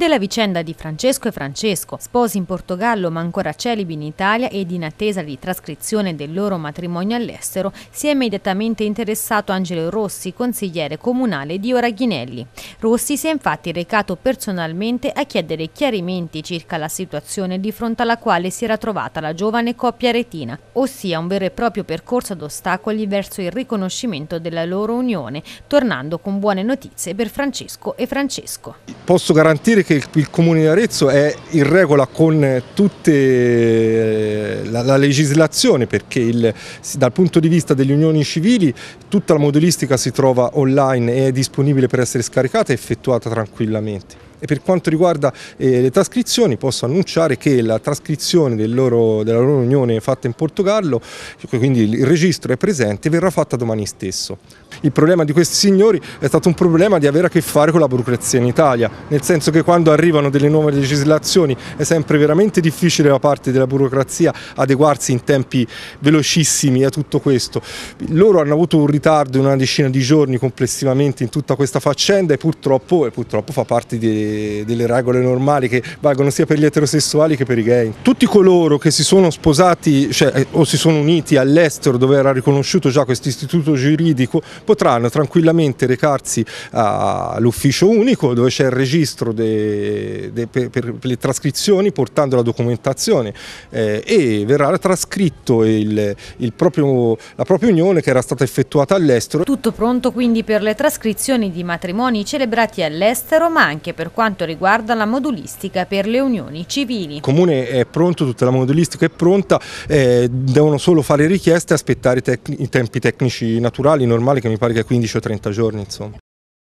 della vicenda di Francesco e Francesco, sposi in Portogallo ma ancora celibi in Italia ed in attesa di trascrizione del loro matrimonio all'estero, si è immediatamente interessato Angelo Rossi, consigliere comunale di Oraghinelli. Rossi si è infatti recato personalmente a chiedere chiarimenti circa la situazione di fronte alla quale si era trovata la giovane coppia retina, ossia un vero e proprio percorso ad ostacoli verso il riconoscimento della loro unione, tornando con buone notizie per Francesco e Francesco. Posso garantire che che il Comune di Arezzo è in regola con tutta eh, la, la, legislazione perché il, dal punto di vista delle unioni civili tutta la modulistica si trova online e è disponibile per essere scaricata e effettuata tranquillamente. E per quanto riguarda eh, le trascrizioni posso annunciare che la trascrizione del loro, della loro unione fatta in Portogallo, quindi il registro è presente, verrà fatta domani stesso. Il problema di questi signori è stato un problema di avere a che fare con la burocrazia in Italia, nel senso che quando arrivano delle nuove legislazioni è sempre veramente difficile da parte della burocrazia adeguarsi in tempi velocissimi a tutto questo. Loro hanno avuto un ritardo di una decina di giorni complessivamente in tutta questa faccenda e purtroppo, e purtroppo fa parte di, delle regole normali che valgono sia per gli eterosessuali che per i gay. Tutti coloro che si sono sposati cioè, eh, o si sono uniti all'estero dove era riconosciuto già questo istituto giuridico potranno tranquillamente recarsi all'ufficio unico dove c'è il registro de, de, per, per, le trascrizioni portando la documentazione eh, e verrà trascritto il, il proprio, la propria unione che era stata effettuata all'estero. Tutto pronto quindi per le trascrizioni di matrimoni celebrati all'estero ma anche per quanto riguarda la modulistica per le unioni civili. Il comune è pronto, tutta la modulistica è pronta, eh, devono solo fare richieste e aspettare i, i tempi tecnici naturali, normali che mi pare che 15 o 30 giorni. Insomma.